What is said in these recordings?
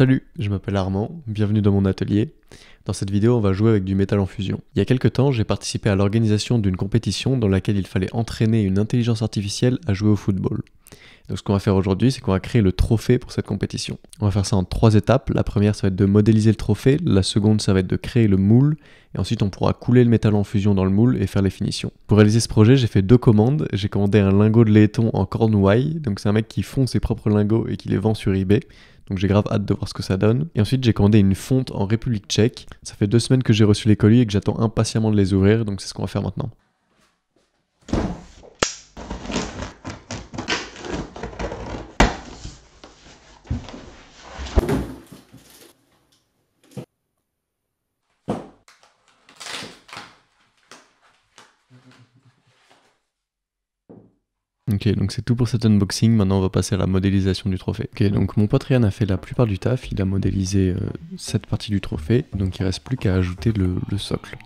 Salut, je m'appelle Armand, bienvenue dans mon atelier. Dans cette vidéo, on va jouer avec du métal en fusion. Il y a quelques temps, j'ai participé à l'organisation d'une compétition dans laquelle il fallait entraîner une intelligence artificielle à jouer au football. Donc ce qu'on va faire aujourd'hui, c'est qu'on va créer le trophée pour cette compétition. On va faire ça en trois étapes. La première, ça va être de modéliser le trophée. La seconde, ça va être de créer le moule. Et ensuite, on pourra couler le métal en fusion dans le moule et faire les finitions. Pour réaliser ce projet, j'ai fait deux commandes. J'ai commandé un lingot de laiton en cornouaille, Donc c'est un mec qui fond ses propres lingots et qui les vend sur eBay. Donc j'ai grave hâte de voir ce que ça donne. Et ensuite j'ai commandé une fonte en République tchèque. Ça fait deux semaines que j'ai reçu les colis et que j'attends impatiemment de les ouvrir, donc c'est ce qu'on va faire maintenant. Ok, donc c'est tout pour cet unboxing. Maintenant, on va passer à la modélisation du trophée. Ok, donc mon pote a fait la plupart du taf. Il a modélisé euh, cette partie du trophée. Donc il reste plus qu'à ajouter le socle.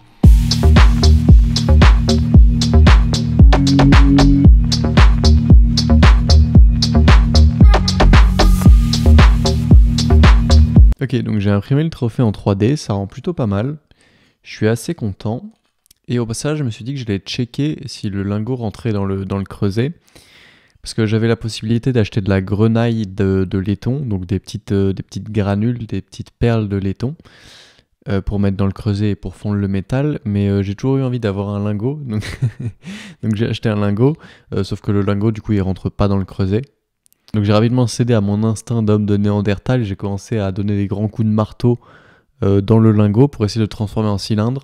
Ok, donc j'ai imprimé le trophée en 3D. Ça rend plutôt pas mal. Je suis assez content. Et au passage, je me suis dit que j'allais checker si le lingot rentrait dans le, creuset. Parce que j'avais la possibilité d'acheter de la grenaille de, laiton, donc euh, des petites, granules, des petites perles de laiton, euh, pour mettre dans le creuset et pour fondre le métal. Mais euh, j'ai toujours eu envie d'avoir un lingot, donc, j'ai acheté un lingot, sauf que le lingot, du coup, il rentre pas dans le creuset. Donc j'ai rapidement cédé à mon instinct d'homme de Néandertal, j'ai commencé à donner des grands coups de marteau dans le lingot pour essayer de le transformer en cylindre.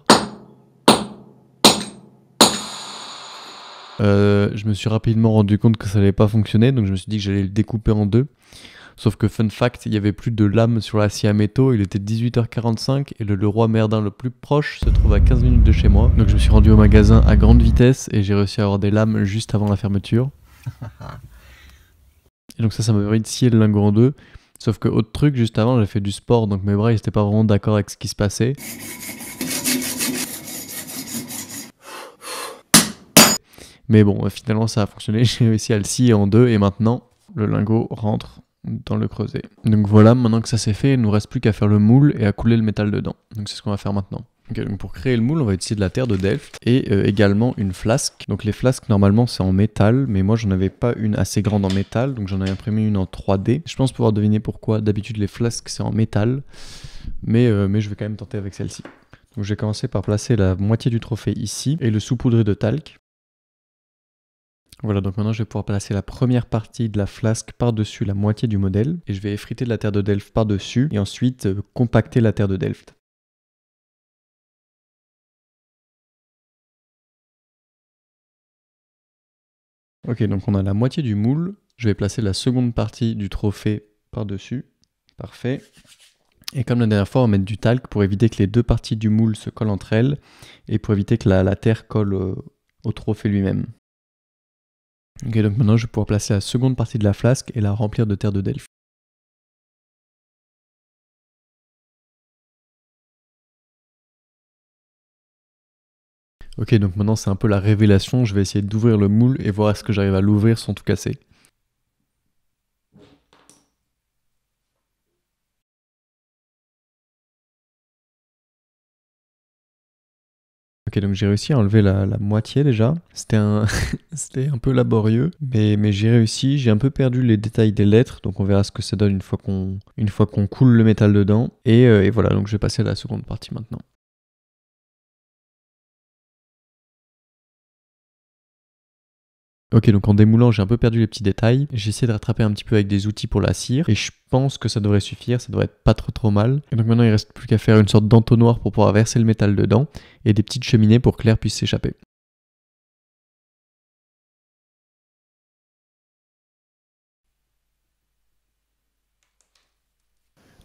Euh, je me suis rapidement rendu compte que ça n'allait pas fonctionner, donc je me suis dit que j'allais le découper en deux. Sauf que, fun fact, il n'y avait plus de lames sur la à métaux, il était 18h45 et le Leroy Merdin le plus proche se trouve à 15 minutes de chez moi. Donc je me suis rendu au magasin à grande vitesse et j'ai réussi à avoir des lames juste avant la fermeture. et donc ça, ça m'a permis de scier le lingot en deux. Sauf que, autre truc, juste avant, j'ai fait du sport, donc mes bras, ils n'étaient pas vraiment d'accord avec ce qui se passait. Mais bon, finalement, ça a fonctionné. J'ai réussi à le scier en deux et maintenant, le lingot rentre dans le creuset. Donc voilà, maintenant que ça c'est fait, il nous reste plus qu'à faire le moule et à couler le métal dedans. Donc c'est ce qu'on va faire maintenant. donc pour créer le moule, on va utiliser de la terre de Delft et euh, également une flasque. Donc les flasques, normalement, c'est en métal, mais moi, j'en avais pas une assez grande en métal, donc j'en ai imprimé une en 3D. Je pense pouvoir deviner pourquoi. D'habitude, les flasques, c'est en métal, mais, euh, mais je vais quand même tenter avec celle-ci. Donc j'ai commencé par placer la moitié du trophée ici et le saupoudrer de talc. Voilà, donc maintenant je vais pouvoir placer la première partie de la flasque par-dessus la moitié du modèle, et je vais effriter de la terre de Delft par-dessus, et ensuite euh, compacter la terre de Delft. Ok, donc on a la moitié du moule, je vais placer la seconde partie du trophée par-dessus, parfait. Et comme la dernière fois, on va mettre du talc pour éviter que les deux parties du moule se collent entre elles, et pour éviter que la, terre colle euh, au trophée lui-même. Ok, donc maintenant je vais pouvoir placer la seconde partie de la flasque et la remplir de terre de Delphes. Ok, donc maintenant c'est un peu la révélation, je vais essayer d'ouvrir le moule et voir est-ce que j'arrive à l'ouvrir sans tout casser. Ok, donc j'ai réussi à enlever la, moitié déjà. C'était un, un peu laborieux, mais, j'ai réussi. J'ai un peu perdu les détails des lettres, donc on verra ce que ça donne une fois qu'on, une fois qu'on coule le métal dedans. Et, euh, et voilà, donc je vais passer à la seconde partie maintenant. Ok, donc en démoulant, j'ai un peu perdu les petits détails. J'ai essayé de rattraper un petit peu avec des outils pour la cire et je pense que ça devrait suffire, ça devrait être pas trop trop mal. Et donc maintenant, il reste plus qu'à faire une sorte d'entonnoir pour pouvoir verser le métal dedans et des petites cheminées pour que l'air puisse s'échapper.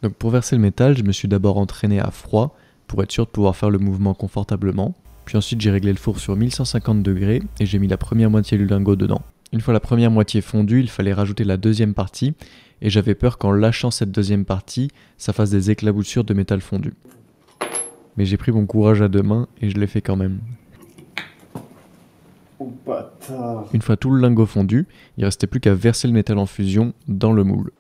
Donc pour verser le métal, je me suis d'abord entraîné à froid pour être sûr de pouvoir faire le mouvement confortablement. Puis ensuite j'ai réglé le four sur 1150 degrés et j'ai mis la première moitié du lingot dedans. Une fois la première moitié fondue, il fallait rajouter la deuxième partie, et j'avais peur qu'en lâchant cette deuxième partie, ça fasse des éclaboussures de métal fondu. Mais j'ai pris mon courage à deux mains et je l'ai fait quand même. Oh, Une fois tout le lingot fondu, il restait plus qu'à verser le métal en fusion dans le moule.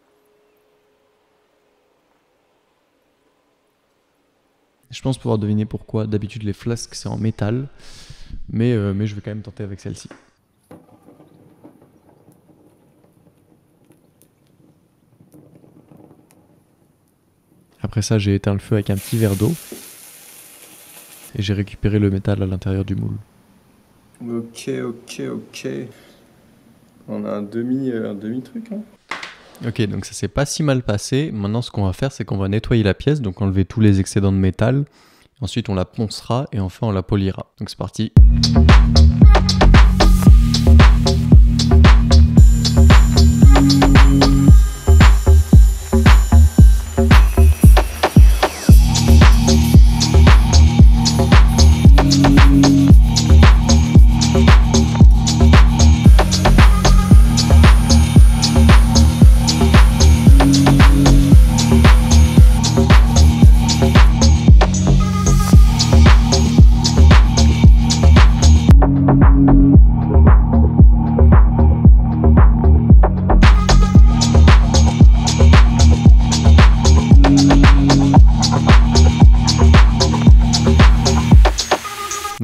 Je pense pouvoir deviner pourquoi. D'habitude, les flasques, c'est en métal. Mais, euh, mais je vais quand même tenter avec celle-ci. Après ça, j'ai éteint le feu avec un petit verre d'eau. Et j'ai récupéré le métal à l'intérieur du moule. Ok, ok, ok. On a un demi, euh, un demi truc, hein Ok, donc ça s'est pas si mal passé. Maintenant, ce qu'on va faire, c'est qu'on va nettoyer la pièce, donc enlever tous les excédents de métal. Ensuite, on la poncera et enfin, on la polira. Donc c'est parti.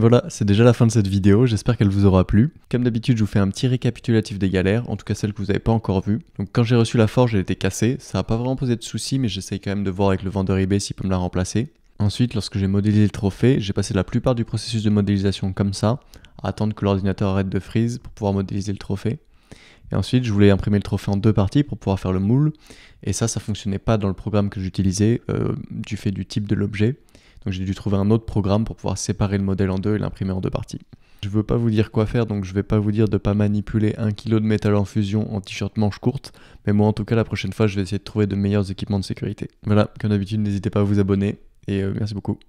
Voilà, c'est déjà la fin de cette vidéo, j'espère qu'elle vous aura plu. Comme d'habitude, je vous fais un petit récapitulatif des galères, en tout cas celles que vous n'avez pas encore vues. Donc quand j'ai reçu la forge, elle était cassée, ça n'a pas vraiment posé de soucis, mais j'essaye quand même de voir avec le vendeur eBay s'il peut me la remplacer. Ensuite, lorsque j'ai modélisé le trophée, j'ai passé la plupart du processus de modélisation comme ça, à attendre que l'ordinateur arrête de freeze pour pouvoir modéliser le trophée. Et ensuite, je voulais imprimer le trophée en deux parties pour pouvoir faire le moule. Et ça, ça fonctionnait pas dans le programme que j'utilisais euh, du fait du type de l'objet. Donc j'ai dû trouver un autre programme pour pouvoir séparer le modèle en deux et l'imprimer en deux parties. Je ne veux pas vous dire quoi faire, donc je ne vais pas vous dire de ne pas manipuler un kilo de métal en fusion en t-shirt manche courte, mais moi en tout cas la prochaine fois je vais essayer de trouver de meilleurs équipements de sécurité. Voilà, comme d'habitude n'hésitez pas à vous abonner et euh, merci beaucoup.